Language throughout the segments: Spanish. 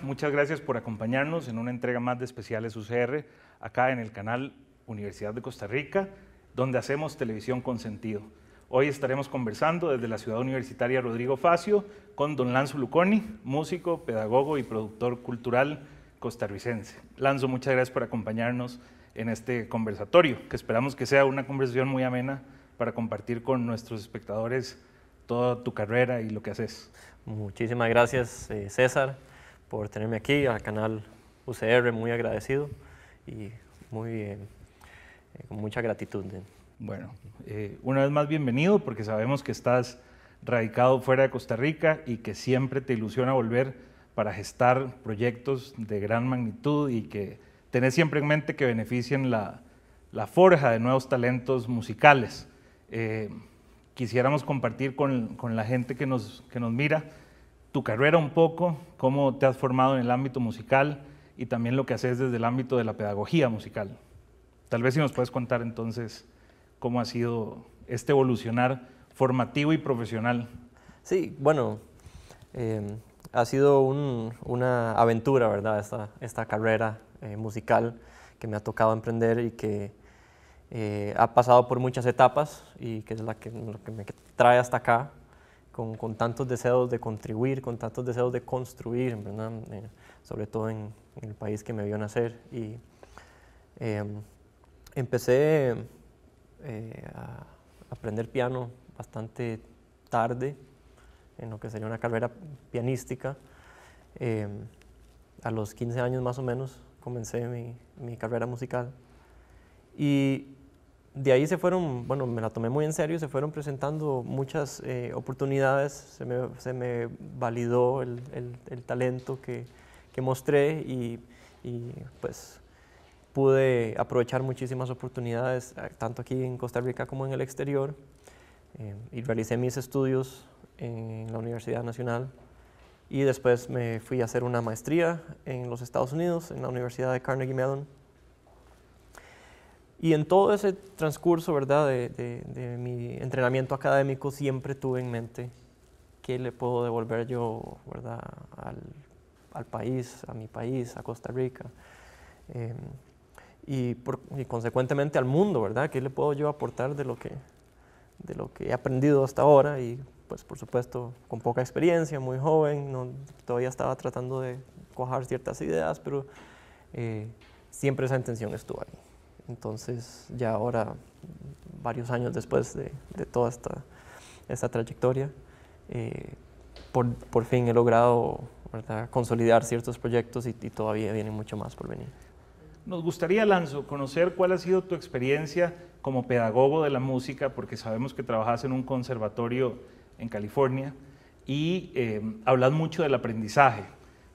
Muchas gracias por acompañarnos en una entrega más de especiales UCR acá en el canal Universidad de Costa Rica, donde hacemos televisión con sentido. Hoy estaremos conversando desde la ciudad universitaria Rodrigo Facio con don Lanzo Luconi, músico, pedagogo y productor cultural costarricense. Lanzo, muchas gracias por acompañarnos en este conversatorio, que esperamos que sea una conversación muy amena para compartir con nuestros espectadores toda tu carrera y lo que haces. Muchísimas gracias, eh, César por tenerme aquí, al canal UCR, muy agradecido y muy, eh, eh, con mucha gratitud. Eh. Bueno, una vez más bienvenido porque sabemos que estás radicado fuera de Costa Rica y que siempre te ilusiona volver para gestar proyectos de gran magnitud y que tenés siempre en mente que beneficien la, la forja de nuevos talentos musicales. quisiéramos compartir con, con, la gente que nos, que nos mira tu carrera un poco, cómo te has formado en el ámbito musical y también lo que haces desde el ámbito de la pedagogía musical. Tal vez si nos puedes contar entonces cómo ha sido este evolucionar formativo y profesional. Sí, bueno, em, ha sido una aventura, ¿verdad? Esta, carrera eh, musical que me ha tocado emprender y que eh, ha pasado por muchas etapas y que es la que, lo que me trae hasta acá con, tantos deseos de contribuir, con tantos deseos de construir, eh, sobre todo en, el país que me vio nacer. Y em, empecé eh, a aprender piano bastante tarde, en lo que sería una carrera pianística. Em, a los 15 años más o menos comencé mi, mi carrera musical. Y de ahí se fueron, bueno, me la tomé muy en serio, se fueron presentando muchas eh, oportunidades, se me, validó el, talento que, mostré y, pues pude aprovechar muchísimas oportunidades, eh, tanto aquí en Costa Rica como en el exterior, eh, y realicé mis estudios en la Universidad Nacional y después me fui a hacer una maestría en los Estados Unidos, en la Universidad de Carnegie Mellon y en todo ese transcurso, ¿verdad?, de, mi entrenamiento académico, siempre tuve en mente qué le puedo devolver yo, ¿verdad?, al, país, a mi país, a Costa Rica. Em, y, consecuentemente al mundo, ¿verdad? ¿Qué le puedo yo aportar de lo que, de lo que he aprendido hasta ahora? Y pues por supuesto con poca experiencia, muy joven, todavía estaba tratando de cojar ciertas ideas, pero eh, siempre esa intención estuvo ahí. Entonces, ya ahora, varios años después de, toda esta, trayectoria, eh, por, fin he logrado consolidar ciertos proyectos y, todavía viene mucho más por venir. Nos gustaría, Lanzo, conocer cuál ha sido tu experiencia como pedagogo de la música, porque sabemos que trabajas en un conservatorio en California y eh, hablas mucho del aprendizaje.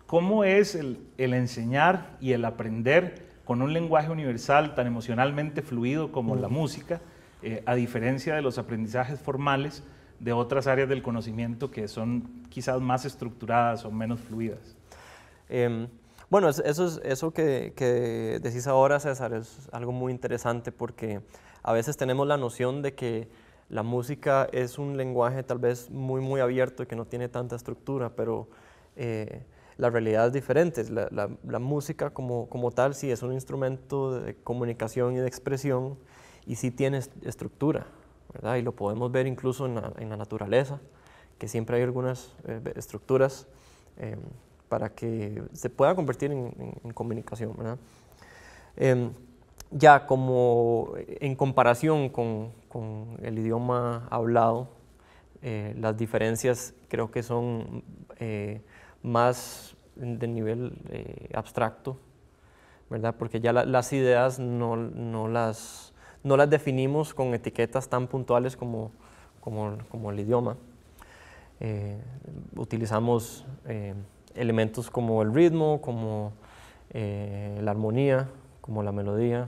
¿Cómo es el, el enseñar y el aprender con un lenguaje universal tan emocionalmente fluido como la mm. música, eh, a diferencia de los aprendizajes formales de otras áreas del conocimiento que son quizás más estructuradas o menos fluidas. Em, bueno, eso, eso que, decís ahora, César, es algo muy interesante porque a veces tenemos la noción de que la música es un lenguaje tal vez muy, muy abierto y que no tiene tanta estructura, pero eh, las realidades diferentes La, música como, como, tal sí es un instrumento de comunicación y de expresión y sí tiene estructura, ¿verdad? Y lo podemos ver incluso en la, naturaleza, que siempre hay algunas eh, estructuras eh, para que se pueda convertir en, comunicación, ¿verdad? Em, ya como en comparación con, con el idioma hablado, eh, las diferencias creo que son más de nivel eh, abstracto, ¿verdad? Porque ya las ideas no, las, no las definimos con etiquetas tan puntuales como, como, el idioma. Eh, utilizamos eh, elementos como el ritmo, como la armonía, como la melodía,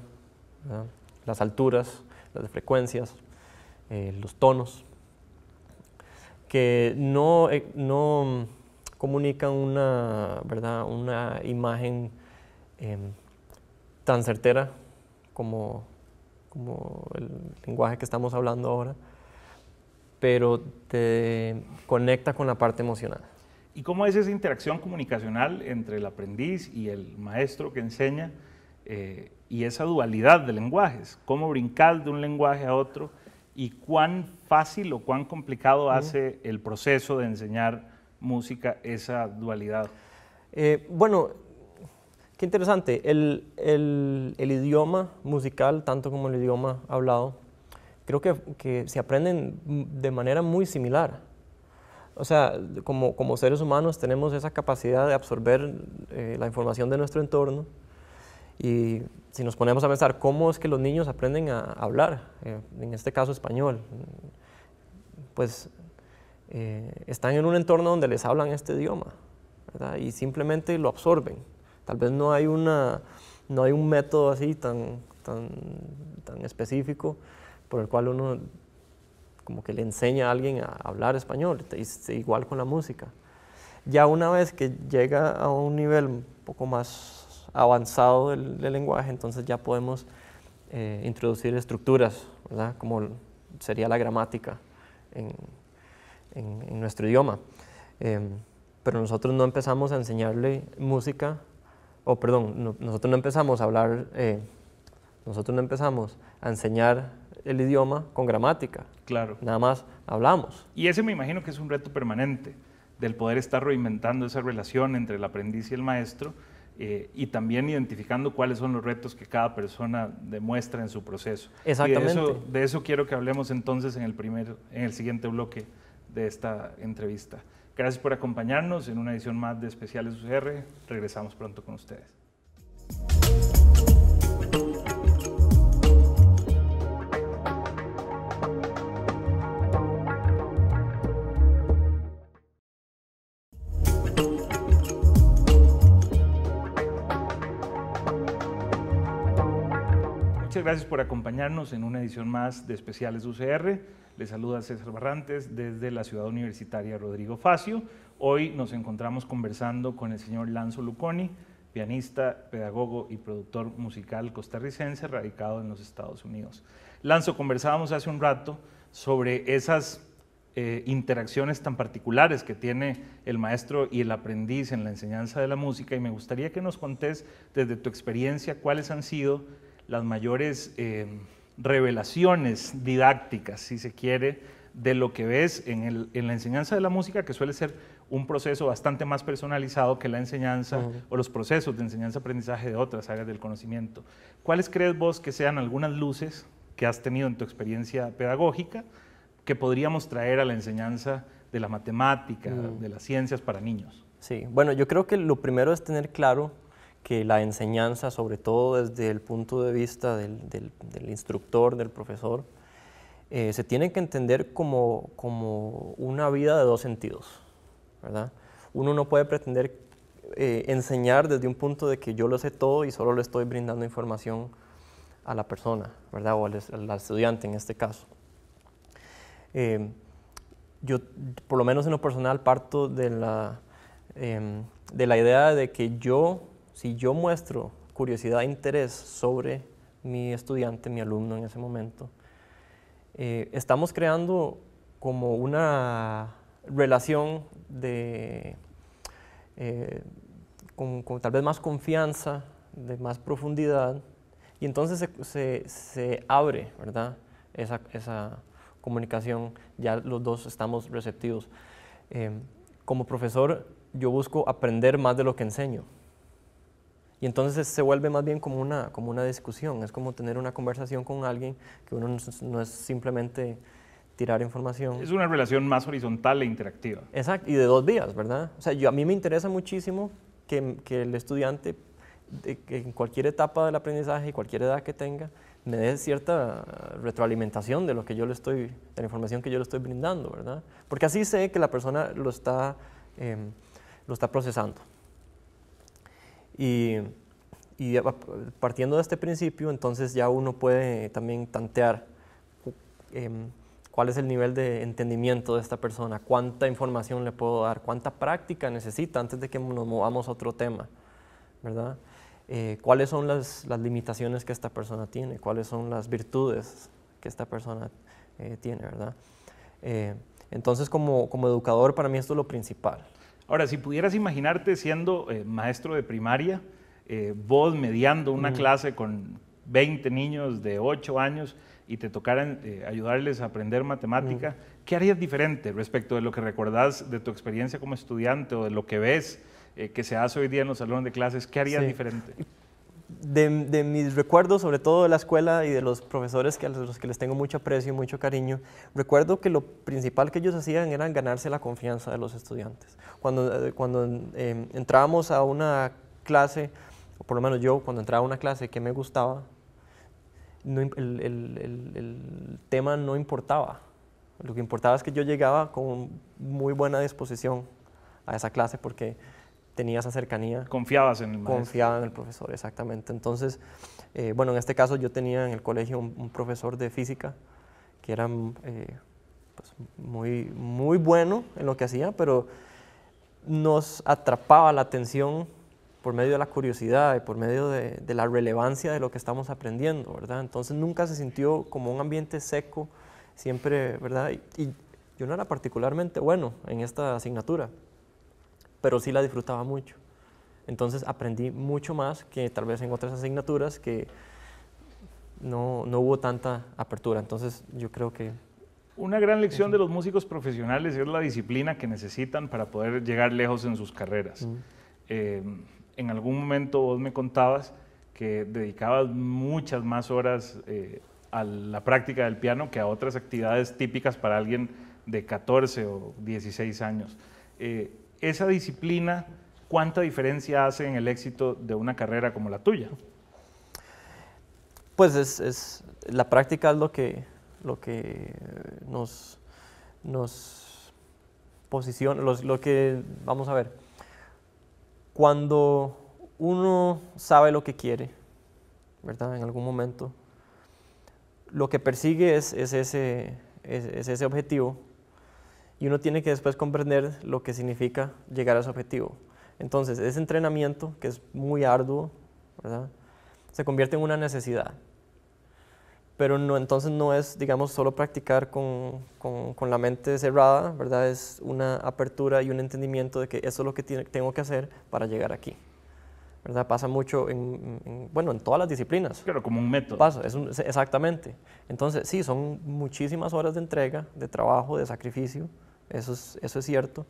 las alturas, las frecuencias, los tonos, que no, no comunican una, ¿verdad? una imagen em, tan certera como, el lenguaje que estamos hablando ahora, pero te conecta con la parte emocional. ¿Y cómo es esa interacción comunicacional entre el aprendiz y el maestro que enseña eh, y esa dualidad de lenguajes? ¿Cómo brincar de un lenguaje a otro? ¿Y cuán fácil o cuán complicado hace el proceso de enseñar música esa dualidad? Eh, bueno, qué interesante. El, idioma musical, tanto como el idioma hablado, creo que, se aprenden de manera muy similar. O sea, como, como, seres humanos tenemos esa capacidad de absorber eh, la información de nuestro entorno y si nos ponemos a pensar cómo es que los niños aprenden a hablar, eh, en este caso español, pues eh, están en un entorno donde les hablan este idioma y simplemente lo absorben. Tal vez no hay, una, no hay un método así tan, tan, específico por el cual uno como que le enseña a alguien a hablar español, igual con la música. Ya una vez que llega a un nivel un poco más avanzado del, lenguaje, entonces ya podemos eh, introducir estructuras, como sería la gramática en, en, nuestro idioma. Em, pero nosotros no empezamos a enseñarle música, o perdón, nosotros no empezamos a hablar, eh, nosotros no empezamos a enseñar el idioma con gramática. Claro. Nada más hablamos. Y ese me imagino que es un reto permanente, del poder estar reinventando esa relación entre el aprendiz y el maestro, eh, y también identificando cuáles son los retos que cada persona demuestra en su proceso. Exactamente. de, eso, de eso quiero que hablemos entonces en el, primer, en el siguiente bloque de esta entrevista. Gracias por acompañarnos en una edición más de Especiales UCR. Regresamos pronto con ustedes. gracias por acompañarnos en una edición más de Especiales UCR. Les saluda César Barrantes desde la ciudad universitaria Rodrigo Facio. Hoy nos encontramos conversando con el señor Lanzo Luconi, pianista, pedagogo y productor musical costarricense radicado en los Estados Unidos. Lanzo, conversábamos hace un rato sobre esas eh, interacciones tan particulares que tiene el maestro y el aprendiz en la enseñanza de la música y me gustaría que nos contés desde tu experiencia cuáles han sido las mayores eh, revelaciones didácticas, si se quiere, de lo que ves en, la enseñanza de la música, que suele ser un proceso bastante más personalizado que la enseñanza o los procesos de enseñanza-aprendizaje de otras áreas del conocimiento. ¿Cuáles crees vos que sean algunas luces que has tenido en tu experiencia pedagógica que podríamos traer a la enseñanza de la matemática, mm. de las ciencias para niños? Sí, bueno, yo creo que lo primero es tener claro que la enseñanza, sobre todo desde el punto de vista del, instructor, del profesor, eh, se tiene que entender como, como, una vida de dos sentidos, ¿verdad? Uno no puede pretender eh, enseñar desde un punto de que yo lo sé todo y solo le estoy brindando información a la persona, ¿verdad? O al, estudiante en este caso. Eh, yo, por lo menos en lo personal, parto de la, em, de la idea de que yo si yo muestro curiosidad e interés sobre mi estudiante, mi alumno en ese momento, eh, estamos creando como una relación de, eh, con, tal vez más confianza, de más profundidad, y entonces se, abre, ¿verdad? Esa, comunicación, ya los dos estamos receptivos. Eh, como profesor, yo busco aprender más de lo que enseño. Y entonces se vuelve más bien como una, como una discusión, es como tener una conversación con alguien que uno no, es simplemente tirar información. Es una relación más horizontal e interactiva. Exacto, y de dos vías, ¿verdad? O sea, a mí me interesa muchísimo que, que el estudiante, en cualquier etapa del aprendizaje y cualquier edad que tenga, me dé cierta retroalimentación de lo que yo le estoy, de la información que yo le estoy brindando, ¿verdad? Porque así sé que la persona lo está, em, lo está procesando. Y, partiendo de este principio, entonces ya uno puede también tantear em, cuál es el nivel de entendimiento de esta persona, cuánta información le puedo dar, cuánta práctica necesita antes de que nos movamos a otro tema, ¿verdad? Eh, cuáles son las, limitaciones que esta persona tiene, cuáles son las virtudes que esta persona eh, tiene, ¿verdad? Eh, entonces, como, como educador, para mí esto es lo principal. Ahora, si pudieras imaginarte siendo eh, maestro de primaria, eh, vos mediando una clase con 20 niños de 8 años y te tocaran eh, ayudarles a aprender matemática, ¿qué harías diferente respecto de lo que recordás de tu experiencia como estudiante o de lo que ves que se hace hoy día en los salones de clases? ¿Qué harías diferente? de, mis recuerdos, sobre todo de la escuela y de los profesores que, a los que les tengo mucho aprecio y mucho cariño, recuerdo que lo principal que ellos hacían era ganarse la confianza de los estudiantes. Cuando, eh, cuando em, entrábamos a una clase, o por lo menos yo, cuando entraba a una clase que me gustaba, el, el tema no importaba. Lo que importaba es que yo llegaba con muy buena disposición a esa clase porque Tenías esa cercanía. Confiabas en el Confiaba en el profesor, exactamente. Entonces, eh, bueno, en este caso yo tenía en el colegio un, profesor de física que era mm, eh, pues, muy, muy bueno en lo que hacía, pero nos atrapaba la atención por medio de la curiosidad y por medio de, la relevancia de lo que estamos aprendiendo, ¿verdad? Entonces nunca se sintió como un ambiente seco, siempre, ¿verdad? y yo no era particularmente bueno en esta asignatura pero sí la disfrutaba mucho. Entonces aprendí mucho más que tal vez en otras asignaturas que no, hubo tanta apertura. Entonces yo creo que... Una gran lección de los músicos profesionales es la disciplina que necesitan para poder llegar lejos en sus carreras. Em, en algún momento vos me contabas que dedicabas muchas más horas eh, a la práctica del piano que a otras actividades típicas para alguien de 14 o 16 años. Eh, esa disciplina, ¿cuánta diferencia hace en el éxito de una carrera como la tuya? Pues es, la práctica es lo que, lo que nos, nos posiciona, lo que, vamos a ver, cuando uno sabe lo que quiere, ¿verdad? En algún momento, lo que persigue es, ese, es ese objetivo y uno tiene que después comprender lo que significa llegar a su objetivo. Entonces, ese entrenamiento, que es muy arduo, se convierte en una necesidad. Pero entonces no es, digamos, solo practicar con, con la mente cerrada, ¿verdad? Es una apertura y un entendimiento de que eso es lo que tengo que hacer para llegar aquí. ¿verdad? Pasa mucho en, bueno, en todas las disciplinas. Claro, como un método. Pasa, es exactamente. Entonces, sí, son muchísimas horas de entrega, de trabajo, de sacrificio, eso es, cierto,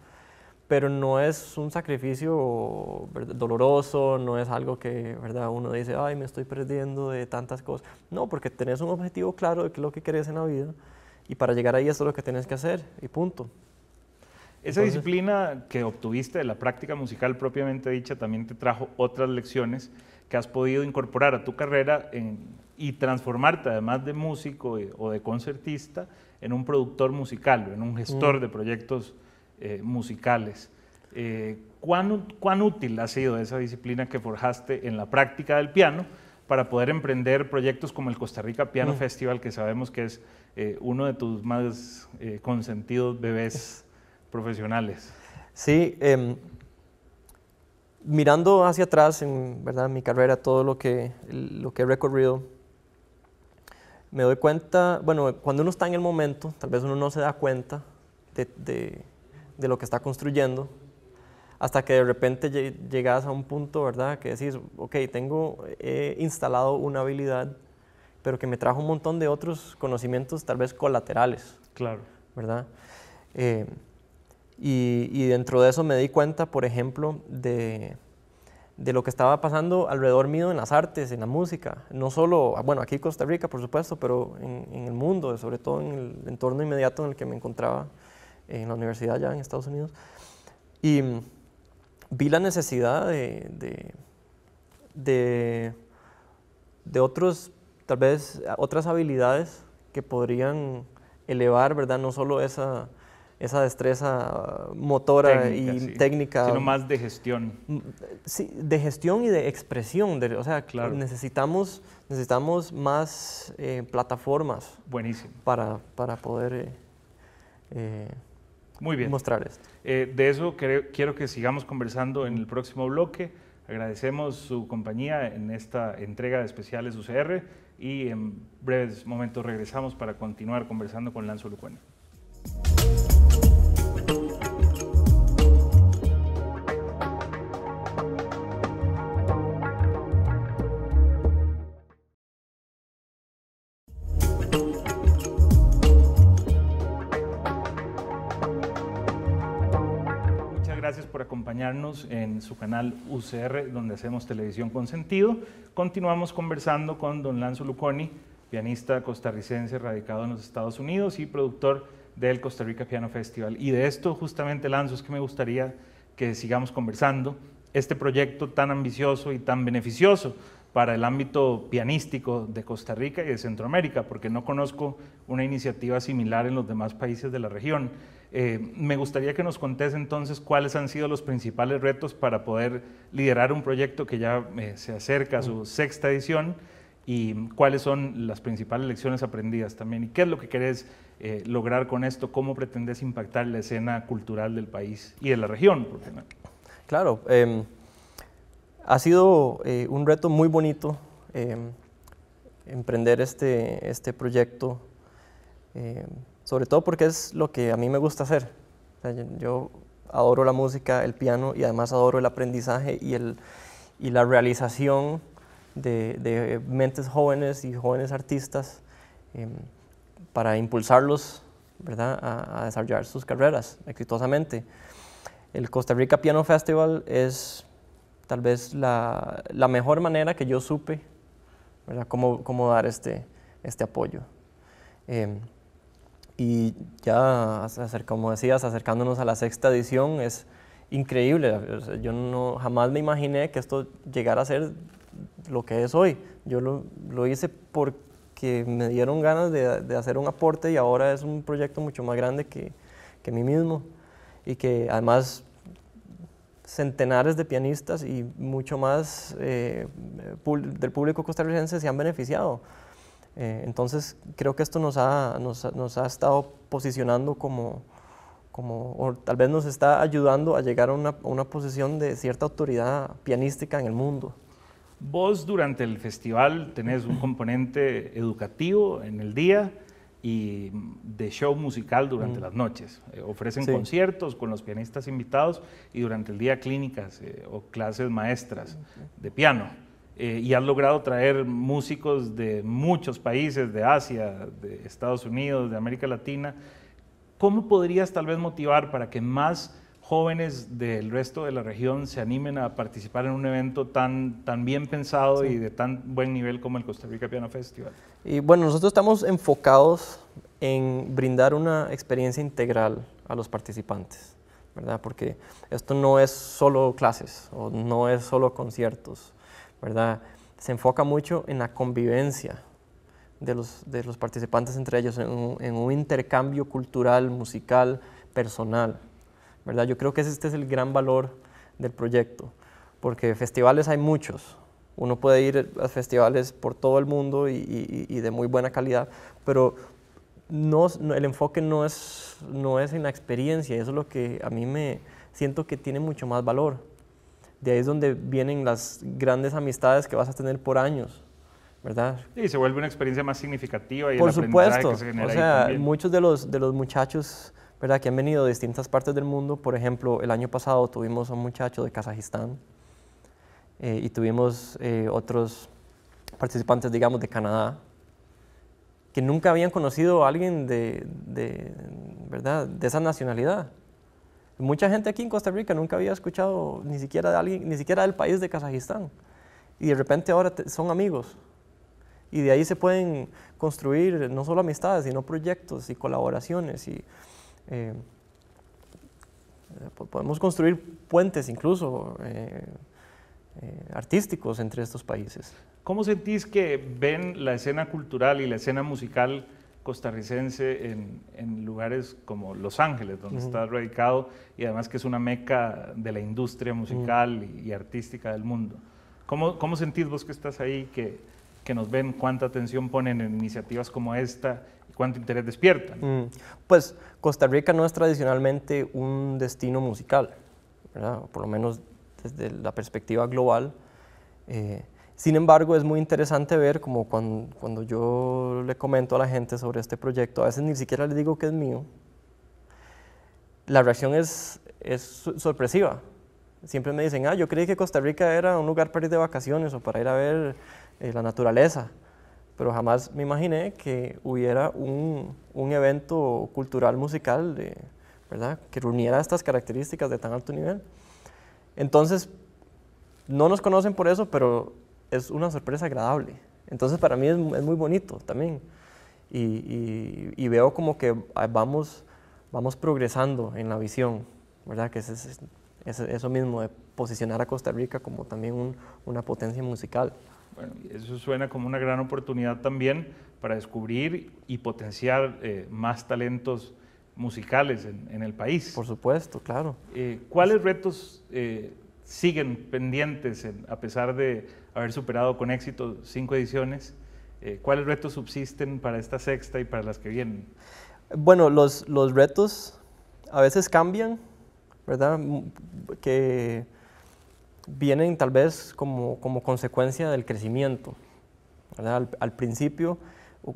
pero no es un sacrificio doloroso, no es algo que ¿verdad? uno dice, ay, me estoy perdiendo de tantas cosas. No, porque tenés un objetivo claro de qué es lo que querés en la vida y para llegar ahí eso es lo que tienes que hacer y punto. Esa disciplina que obtuviste de la práctica musical propiamente dicha también te trajo otras lecciones que has podido incorporar a tu carrera y transformarte, además de músico eh, o de concertista, en un productor musical, en un gestor mm. de proyectos eh, musicales. Eh, ¿cuán, ¿Cuán útil ha sido esa disciplina que forjaste en la práctica del piano? para poder emprender proyectos como el Costa Rica Piano mm. Festival, que sabemos que es uno de tus más consentidos bebés profesionales. Sí, em, mirando hacia atrás en ¿verdad? mi carrera, todo lo que, lo que he recorrido, me doy cuenta, bueno, cuando uno está en el momento, tal vez uno no se da cuenta de, de, lo que está construyendo, hasta que de repente llegas a un punto, ¿verdad? Que decís, ok, tengo, he instalado una habilidad, pero que me trajo un montón de otros conocimientos tal vez colaterales. Claro. ¿Verdad? Eh, y, dentro de eso me di cuenta, por ejemplo, de, de, lo que estaba pasando alrededor mío en las artes, en la música. No solo, bueno, aquí en Costa Rica, por supuesto, pero en, el mundo, sobre todo en el entorno inmediato en el que me encontraba en la universidad ya en Estados Unidos. Y vi la necesidad de, de, de, de otros, tal vez otras habilidades que podrían elevar, ¿verdad? No solo esa esa destreza motora y técnica. Sino más de gestión. Mm, sí, de gestión y de expresión. o sea, necesitamos, necesitamos más eh, plataformas. Buenísimo. Para, para poder eh, eh, Muy bien. mostrar esto. de eso quiero que sigamos conversando en el próximo bloque. Agradecemos su compañía en esta entrega de especiales UCR y en breves momentos regresamos para continuar conversando con Lanzo Lucuena. en su canal UCR, donde hacemos televisión con sentido. Continuamos conversando con don Lanzo Luconi, pianista costarricense radicado en los Estados Unidos y productor del Costa Rica Piano Festival. Y de esto justamente, Lanzo, es que me gustaría que sigamos conversando este proyecto tan ambicioso y tan beneficioso para el ámbito pianístico de Costa Rica y de Centroamérica, porque no conozco una iniciativa similar en los demás países de la región. Eh, me gustaría que nos contés entonces cuáles han sido los principales retos para poder liderar un proyecto que ya eh, se acerca a su mm. sexta edición y cuáles son las principales lecciones aprendidas también y qué es lo que querés eh, lograr con esto, cómo pretendes impactar la escena cultural del país y de la región. Claro, em, ha sido un reto muy bonito em, emprender este, este proyecto. Em, sobre todo porque es lo que a mí me gusta hacer. yo, adoro la música, el piano y además adoro el aprendizaje y, el, la realización de, mentes jóvenes y jóvenes artistas em, para impulsarlos ¿verdad? A, desarrollar sus carreras exitosamente. El Costa Rica Piano Festival es tal vez la, mejor manera que yo supe Cómo, dar este, este apoyo. Em, y ya, como decías, acercándonos a la sexta edición, es increíble. Yo no, jamás me imaginé que esto llegara a ser lo que es hoy. Yo lo, hice porque me dieron ganas de, hacer un aporte y ahora es un proyecto mucho más grande que, que mí mismo. Y que además centenares de pianistas y mucho más eh, del público costarricense se han beneficiado. Eh, entonces, creo que esto nos ha, nos, nos ha estado posicionando como, como, o tal vez nos está ayudando a llegar a una, una, posición de cierta autoridad pianística en el mundo. Vos durante el festival tenés un componente educativo en el día y de show musical durante las noches. Eh, ofrecen conciertos con los pianistas invitados y durante el día clínicas eh, o clases maestras de piano. Eh, y has logrado traer músicos de muchos países, de Asia, de Estados Unidos, de América Latina. ¿Cómo podrías tal vez motivar para que más jóvenes del resto de la región se animen a participar en un evento tan, bien pensado y de tan buen nivel como el Costa Rica Piano Festival? Y bueno, nosotros estamos enfocados en brindar una experiencia integral a los participantes, ¿verdad? Porque esto no es solo clases o no es solo conciertos. ¿verdad? Se enfoca mucho en la convivencia de los, participantes entre ellos, en un, intercambio cultural, musical, personal, ¿verdad? Yo creo que este es el gran valor del proyecto, porque festivales hay muchos, uno puede ir a festivales por todo el mundo y, de muy buena calidad, pero el enfoque no es, no es en la experiencia, eso es lo que a mí me siento que tiene mucho más valor de ahí es donde vienen las grandes amistades que vas a tener por años, ¿verdad? Y se vuelve una experiencia más significativa y por supuesto, o sea, muchos de los, muchachos, ¿verdad? Que han venido de distintas partes del mundo, por ejemplo, el año pasado tuvimos a un muchacho de Kazajistán eh, y tuvimos eh, otros participantes, digamos, de Canadá que nunca habían conocido a alguien de, ¿verdad? de esa nacionalidad. Mucha gente aquí en Costa Rica nunca había escuchado ni siquiera de ni siquiera del país de Kazajistán. Y de repente ahora son amigos. Y de ahí se pueden construir no solo amistades, sino proyectos y colaboraciones. Y, eh, podemos construir puentes incluso eh, eh, artísticos entre estos países. ¿Cómo sentís que ven la escena cultural y la escena musical costarricense en, lugares como Los Ángeles, donde está radicado, y además que es una meca de la industria musical y, artística del mundo. ¿Cómo, ¿Cómo, sentís vos que estás ahí, que, que nos ven cuánta atención ponen en iniciativas como esta y cuánto interés despiertan? Mm. pues Costa Rica no es tradicionalmente un destino musical, ¿verdad? por lo menos desde la perspectiva global. Eh, sin embargo, es muy interesante ver como cuando, yo le comento a la gente sobre este proyecto, a veces ni siquiera le digo que es mío, la reacción es, es sorpresiva. Siempre me dicen, ah, yo creí que Costa Rica era un lugar para ir de vacaciones o para ir a ver eh, la naturaleza, pero jamás me imaginé que hubiera un, un evento cultural musical de, ¿verdad? que reuniera estas características de tan alto nivel. Entonces, no nos conocen por eso, pero es una sorpresa agradable. Entonces para mí es, muy bonito también. Y, veo como que ah, vamos, vamos progresando en la visión, ¿verdad? Que es, es, eso mismo de posicionar a Costa Rica como también un, una potencia musical. Bueno, eso suena como una gran oportunidad también para descubrir y potenciar eh, más talentos musicales en, el país. Por supuesto, claro. Eh, ¿Cuáles retos eh, siguen pendientes, a pesar de haber superado con éxito cinco ediciones? Eh, ¿Cuáles retos subsisten para esta sexta y para las que vienen? Bueno, los, los retos a veces cambian, ¿verdad? Que vienen tal vez como, como consecuencia del crecimiento. ¿verdad? Al, principio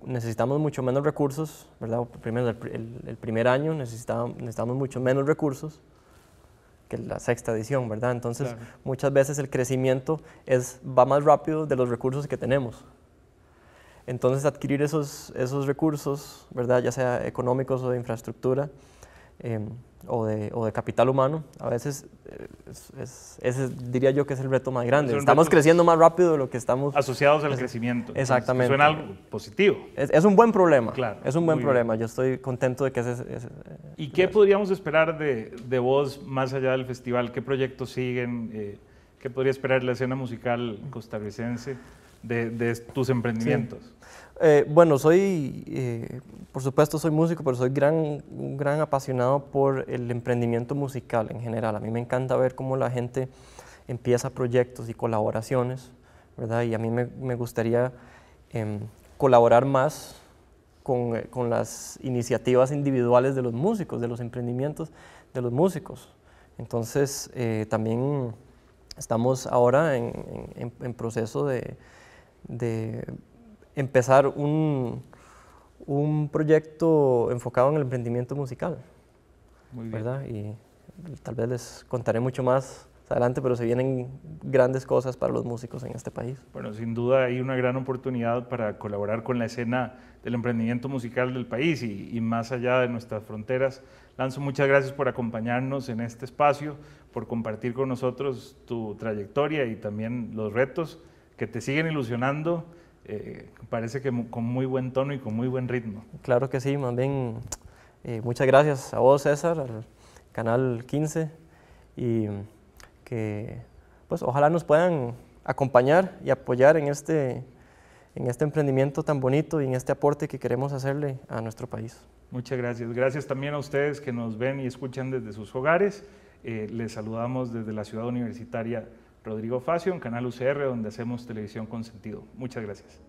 necesitamos mucho menos recursos, ¿verdad? Primero, el, primer año necesitábamos necesitamos mucho menos recursos que la sexta edición, ¿verdad? Entonces, muchas veces el crecimiento es, va más rápido de los recursos que tenemos. Entonces, adquirir esos, esos recursos, ¿verdad? Ya sea económicos o de infraestructura, Em, o, de, o, de, capital humano, a veces eh, ese diría yo que es el reto más grande. estamos creciendo más rápido de lo que estamos... Asociados al crecimiento. Exactamente. Suena algo positivo. Es, un buen problema. Claro. Es un buen problema. Yo estoy contento de que ese... ¿Y qué podríamos esperar de, de, vos más allá del festival? ¿Qué proyectos siguen? Eh, ¿Qué podría esperar la escena musical costarricense de, de tus emprendimientos? Eh, bueno, soy, eh, por supuesto, soy músico, pero soy gran, un gran apasionado por el emprendimiento musical en general. A mí me encanta ver cómo la gente empieza proyectos y colaboraciones, ¿verdad? Y a mí me, me gustaría em, colaborar más con, eh, con, las iniciativas individuales de los músicos, de los emprendimientos de los músicos. Entonces, también estamos ahora en, en, en proceso de, de empezar un, un proyecto enfocado en el emprendimiento musical. Muy ¿verdad? Y tal vez les contaré mucho más adelante, pero se vienen grandes cosas para los músicos en este país. Bueno, sin duda hay una gran oportunidad para colaborar con la escena del emprendimiento musical del país y, y más allá de nuestras fronteras. Lanzo, muchas gracias por acompañarnos en este espacio, por compartir con nosotros tu trayectoria y también los retos que te siguen ilusionando eh, parece que con muy buen tono y con muy buen ritmo. Claro que sí, más bien eh, muchas gracias a vos César, al Canal 15 y que pues ojalá nos puedan acompañar y apoyar en este, en este emprendimiento tan bonito y en este aporte que queremos hacerle a nuestro país. Muchas gracias. Gracias también a ustedes que nos ven y escuchan desde sus hogares. Eh, les saludamos desde la ciudad universitaria Rodrigo Facio en Canal UCR, donde hacemos televisión con sentido. Muchas gracias.